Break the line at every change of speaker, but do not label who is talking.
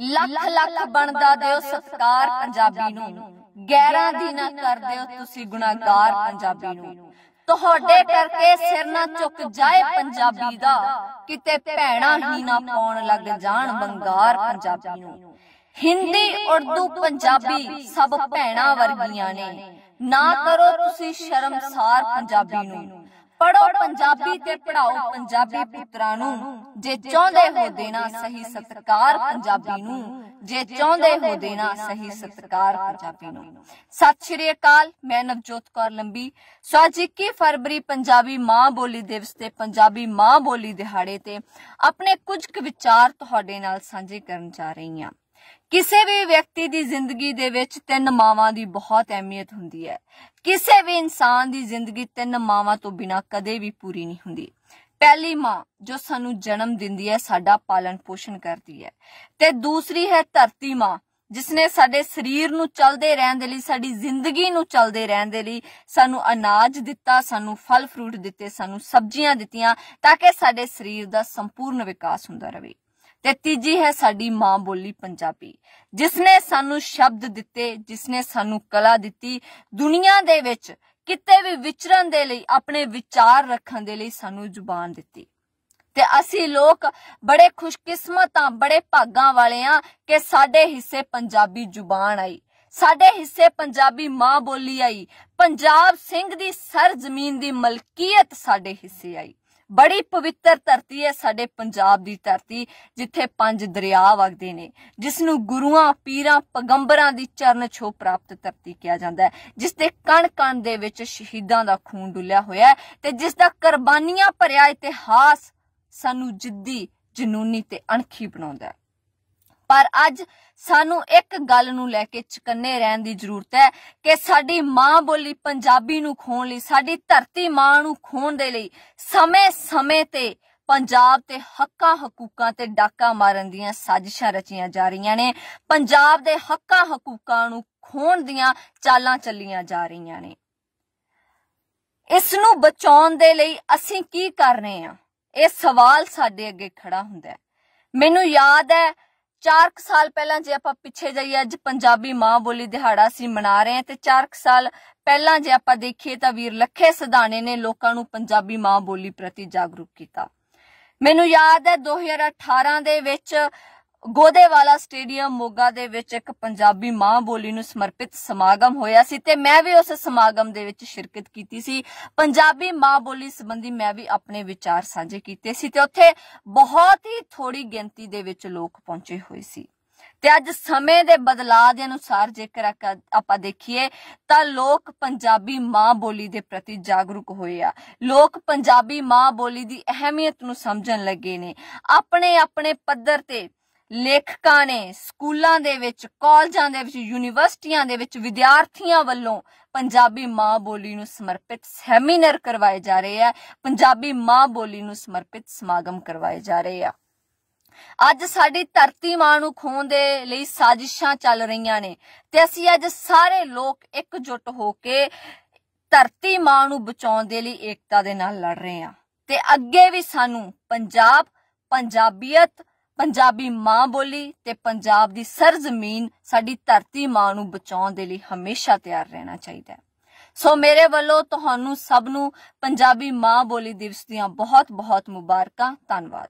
ਲੱਖ ਲੱਖ ਬਣਦਾ ਦਿਓ ਸਤਕਾਰ ਪੰਜਾਬੀ ਨੂੰ ਗੈਰਾਂ ਦੀ ਨਾ ਕਰ ਦਿਓ ਤੁਸੀਂ ਗੁਨਾਹਗਾਰ ਪੰਜਾਬੀ
ਨੂੰ ਤੁਹਾਡੇ ਕਰਕੇ ਸਿਰ ਨਾ ਚੁੱਕ ਜਾਏ ਪੰਜਾਬੀ ਦਾ ਕਿਤੇ ਭੈਣਾ ਹੀ ਨਾ ਪਾਉਣ ਲੱਗ ਜਾਣ ਬੰਗਾਰ ਪੰਜਾਬੀ ਨੂੰ ਹਿੰਦੀ ਉਰਦੂ ਪੰਜਾਬੀ ਸਭ ਭੈਣਾ ਵਰਗੀਆਂ ਨੇ ਨਾ ਕਰੋ ਤੁਸੀਂ ਸ਼ਰਮਸਾਰ ਪੰਜਾਬੀ ਨੂੰ ਪੜੋ ਪੰਜਾਬੀ ਤੇ ਪੜਾਓ ਪੰਜਾਬੀ ਪੁੱਤਰਾਂ ਨੂੰ ਜੇ ਚਾਹੁੰਦੇ ਹੋ ਦੇਣਾ ਸਹੀ ਸਤਕਾਰ ਪੰਜਾਬੀ ਨੂੰ ਜੇ ਚਾਹੁੰਦੇ ਹੋ ਦੇਣਾ ਸਹੀ ਸਤਕਾਰ ਪੰਜਾਬੀ ਨੂੰ ਸਤਿ ਸ਼੍ਰੀ ਅਕਾਲ ਮੈਂ ਨਵਜੋਤ ਕੌਰ ਲੰਬੀ ਸਵਾਜੀ 21 ਫਰਵਰੀ ਪੰਜਾਬੀ ਮਾਂ ਬੋਲੀ ਦਿਵਸ ਤੇ ਪੰਜਾਬੀ ਮਾਂ ਬੋਲੀ ਦਿਹਾੜੇ ਤੇ ਆਪਣੇ ਕੁਝ ਕੁ ਵਿਚਾਰ ਤੁਹਾਡੇ ਨਾਲ ਸਾਂਝੇ ਕਰਨ ਜਾ ਰਹੀ ਹਾਂ ਕਿਸੇ ਵੀ ਵਿਅਕਤੀ ਦੀ ਜ਼ਿੰਦਗੀ ਦੇ ਵਿੱਚ ਤਿੰਨ ਮਾਵਾਂ ਦੀ ਬਹੁਤ ਅਹਿਮੀਅਤ ਹੁੰਦੀ ਹੈ ਕਿਸੇ ਵੀ ਇਨਸਾਨ ਦੀ ਜ਼ਿੰਦਗੀ ਤਿੰਨ ਮਾਵਾਂ ਤੋਂ ਬਿਨਾ ਕਦੇ ਵੀ ਪੂਰੀ ਨਹੀਂ ਹੁੰਦੀ ਪਹਿਲੀ ਮਾਂ ਜੋ ਸਾਨੂੰ ਜਨਮ ਦਿੰਦੀ ਹੈ ਸਾਡਾ ਪਾਲਣ ਪੋਸ਼ਣ ਕਰਦੀ ਹੈ ਤੇ ਦੂਸਰੀ ਹੈ ਧਰਤੀ ਮਾਂ ਜਿਸਨੇ ਸਾਡੇ ਸਰੀਰ ਨੂੰ ਚੱਲਦੇ ਰਹਿਣ ਦੇ ਲਈ ਸਾਡੀ ਜ਼ਿੰਦਗੀ ਨੂੰ ਚੱਲਦੇ ਰਹਿਣ ਦੇ ਲਈ ਸਾਨੂੰ ਅਨਾਜ ਦਿੱਤਾ ਸਾਨੂੰ ਫਲ ਫਰੂਟ ਦਿੱਤੇ ਸਾਨੂੰ ਸਬਜ਼ੀਆਂ ਦਿੱਤੀਆਂ ਤਾਂ ਕਿ ਸਾਡੇ ਸਰੀਰ ਦਾ ਸੰਪੂਰਨ ਵਿਕਾਸ ਹੁੰਦਾ ਰਹੇ ਤੇ ਤੀਜੀ ਹੈ ਸਾਡੀ ਮਾਂ ਬੋਲੀ ਪੰਜਾਬੀ ਜਿਸ ਨੇ ਸਾਨੂੰ ਸ਼ਬਦ ਦਿੱਤੇ ਜਿਸ ਨੇ ਸਾਨੂੰ ਕਲਾ ਦਿੱਤੀ ਦੁਨੀਆ ਦੇ ਵਿੱਚ ਕਿਤੇ ਵੀ ਵਿਚਰਨ ਦੇ ਲਈ ਆਪਣੇ ਵਿਚਾਰ ਰੱਖਣ ਦੇ ਲਈ ਸਾਨੂੰ ਜ਼ੁਬਾਨ ਦਿੱਤੀ ਤੇ ਅਸੀਂ ਲੋਕ ਬੜੇ ਖੁਸ਼ਕਿਸਮਤ ਆ ਬੜੇ ਭਾਗਾਂ ਵਾਲੇ ਆ ਕਿ ਸਾਡੇ ਹਿੱਸੇ ਪੰਜਾਬੀ ਜ਼ੁਬਾਨ ਆਈ ਸਾਡੇ ਹਿੱਸੇ ਪੰਜਾਬੀ ਮਾਂ ਬੋਲੀ ਆਈ ਪੰਜਾਬ ਸਿੰਘ ਦੀ ਸਰ ਜ਼ਮੀਨ ਦੀ ਮਲਕੀਅਤ ਸਾਡੇ ਹਿੱਸੇ ਆਈ ਬੜੀ ਪਵਿੱਤਰ ਧਰਤੀ ਹੈ ਸਾਡੇ ਪੰਜਾਬ ਦੀ ਧਰਤੀ ਜਿੱਥੇ ਪੰਜ ਦਰਿਆ ਵਗਦੇ ਨੇ ਜਿਸ ਨੂੰ ਗੁਰੂਆਂ ਪੀਰਾਂ ਪਗੰਬਰਾਂ ਦੀ ਚਰਨ ਛੋਹ ਪ੍ਰਾਪਤ ਧਰਤੀ ਕਿਹਾ ਜਾਂਦਾ ਹੈ ਜਿਸ ਦੇ ਕਣ ਕਣ ਦੇ ਵਿੱਚ ਸ਼ਹੀਦਾਂ ਦਾ ਖੂਨ ਡੁੱਲਿਆ ਹੋਇਆ ਹੈ ਤੇ ਜਿਸ ਦਾ ਕੁਰਬਾਨੀਆਂ ਭਰਿਆ ਇਤਿਹਾਸ ਸਾਨੂੰ ਜਿੱਦੀ ਜਨੂਨੀ ਤੇ ਅਣਖੀ ਬਣਾਉਂਦਾ ਹੈ ਪਰ ਅੱਜ ਸਾਨੂੰ ਇੱਕ ਗੱਲ ਨੂੰ ਲੈ ਕੇ ਚਕੰਨੇ ਰਹਿਣ ਦੀ ਜ਼ਰੂਰਤ ਹੈ ਕਿ ਸਾਡੀ ਮਾਂ ਬੋਲੀ ਪੰਜਾਬੀ ਨੂੰ ਖੋਣ ਲਈ ਸਾਡੀ ਧਰਤੀ ਮਾਂ ਨੂੰ ਖੋਣ ਦੇ ਲਈ ਸਮੇਂ-ਸਮੇਂ ਤੇ ਪੰਜਾਬ ਤੇ ਹੱਕਾਂ ਹਕੂਕਾਂ ਤੇ ਡਾਕਾ ਮਾਰਨ ਦੀਆਂ ਸਾਜ਼ਿਸ਼ਾਂ ਰਚੀਆਂ ਜਾ ਰਹੀਆਂ ਨੇ ਪੰਜਾਬ ਦੇ ਹੱਕਾਂ ਹਕੂਕਾਂ ਨੂੰ ਖੋਣ ਦੀਆਂ ਚਾਲਾਂ ਚੱਲੀਆਂ ਜਾ ਰਹੀਆਂ ਨੇ ਇਸ ਨੂੰ ਬਚਾਉਣ ਦੇ ਲਈ ਅਸੀਂ ਕੀ ਕਰ ਰਹੇ ਹਾਂ ਇਹ ਸਵਾਲ ਸਾਡੇ ਅੱਗੇ ਖੜਾ ਹੁੰਦਾ ਹੈ ਮੈਨੂੰ ਯਾਦ ਹੈ 4 ਸਾਲ ਪਹਿਲਾਂ ਜੇ ਆਪਾਂ ਪਿੱਛੇ ਜਾਈਏ ਅੱਜ ਪੰਜਾਬੀ ਮਾਂ ਬੋਲੀ ਦਿਹਾੜਾ ਸੀ ਮਨਾ ਰਹੇ ਹਾਂ ਤੇ 4 ਸਾਲ ਪਹਿਲਾਂ ਜੇ ਆਪਾਂ ਦੇਖੀਏ ਤਾਂ ਵੀਰ ਲੱਖੇ ਸਦਾਣੇ ਨੇ ਲੋਕਾਂ ਨੂੰ ਪੰਜਾਬੀ ਮਾਂ ਬੋਲੀ ਪ੍ਰਤੀ ਜਾਗਰੂਕ ਕੀਤਾ ਮੈਨੂੰ ਯਾਦ ਹੈ 2018 ਦੇ ਵਿੱਚ ਗੋਦੇਵਾਲਾ ਸਟੇਡੀਅਮ ਮੋਗਾ ਦੇ ਵਿੱਚ ਇੱਕ ਪੰਜਾਬੀ ਮਾਂ ਬੋਲੀ ਨੂੰ ਸਮਰਪਿਤ ਸਮਾਗਮ ਹੋਇਆ ਸੀ ਤੇ ਮੈਂ ਵੀ ਉਸ ਸਮਾਗਮ ਦੇ ਵਿੱਚ ਸ਼ਿਰਕਤ ਕੀਤੀ ਸੀ ਪੰਜਾਬੀ ਮਾਂ ਬੋਲੀ ਸੰਬੰਧੀ ਮੈਂ ਵੀ ਆਪਣੇ ਵਿਚਾਰ ਸਾਂਝੇ ਕੀਤੇ ਸੀ ਤੇ ਉੱਥੇ ਬਹੁਤ ਹੀ ਥੋੜੀ ਗਿਣਤੀ ਦੇ ਵਿੱਚ ਲੋਕ ਪਹੁੰਚੇ ਹੋਏ ਸੀ ਤੇ ਅੱਜ ਸਮੇਂ ਦੇ ਬਦਲਾਅ ਦੇ ਅਨੁਸਾਰ ਜੇਕਰ ਆਪਾਂ ਦੇਖੀਏ ਤਾਂ ਲੋਕ ਪੰਜਾਬੀ ਮਾਂ ਬੋਲੀ ਦੇ ਪ੍ਰਤੀ ਜਾਗਰੂਕ ਹੋਏ ਆ ਲੋਕ ਪੰਜਾਬੀ ਮਾਂ ਬੋਲੀ ਦੀ ਅਹਿਮੀਅਤ ਨੂੰ ਸਮਝਣ ਲੱਗੇ ਨੇ ਆਪਣੇ ਆਪਣੇ ਪੱਧਰ ਤੇ ਲੇਖਕਾਂ ਨੇ ਸਕੂਲਾਂ ਦੇ ਵਿੱਚ ਕਾਲਜਾਂ ਦੇ ਵਿੱਚ ਯੂਨੀਵਰਸਿਟੀਆਂ ਦੇ ਵਿੱਚ ਵਿਦਿਆਰਥੀਆਂ ਵੱਲੋਂ ਪੰਜਾਬੀ ਮਾਂ ਬੋਲੀ ਨੂੰ ਸਮਰਪਿਤ ਸੈਮੀਨਾਰ ਕਰਵਾਏ ਜਾ ਰਹੇ ਆ ਪੰਜਾਬੀ ਮਾਂ ਬੋਲੀ ਨੂੰ ਸਮਰਪਿਤ ਸਮਾਗਮ ਕਰਵਾਏ ਜਾ ਰਹੇ ਆ ਅੱਜ ਸਾਡੀ ਧਰਤੀ ਮਾਂ ਨੂੰ ਖੋਣ ਦੇ ਲਈ ਸਾਜ਼ਿਸ਼ਾਂ ਚੱਲ ਰਹੀਆਂ ਨੇ ਤੇ ਅਸੀਂ ਅੱਜ ਸਾਰੇ ਲੋਕ ਇਕਜੁੱਟ ਹੋ ਕੇ ਧਰਤੀ ਮਾਂ ਨੂੰ ਬਚਾਉਣ ਦੇ ਲਈ ਏਕਤਾ ਦੇ ਨਾਲ ਲੜ ਰਹੇ ਆ ਤੇ ਅੱਗੇ ਵੀ ਸਾਨੂੰ ਪੰਜਾਬ ਪੰਜਾਬੀਅਤ ਪੰਜਾਬੀ ਮਾਂ ਬੋਲੀ ਤੇ ਪੰਜਾਬ ਦੀ ਸਰਜ਼ਮੀਨ ਸਾਡੀ ਧਰਤੀ ਮਾਂ ਨੂੰ ਬਚਾਉਣ ਦੇ ਲਈ ਹਮੇਸ਼ਾ ਤਿਆਰ ਰਹਿਣਾ ਚਾਹੀਦਾ ਹੈ ਸੋ ਮੇਰੇ ਵੱਲੋਂ ਤੁਹਾਨੂੰ ਸਭ ਨੂੰ ਪੰਜਾਬੀ ਮਾਂ ਬੋਲੀ ਦਿਵਸ ਦੀਆਂ ਬਹੁਤ-ਬਹੁਤ ਮੁਬਾਰਕਾਂ ਧੰਨਵਾਦ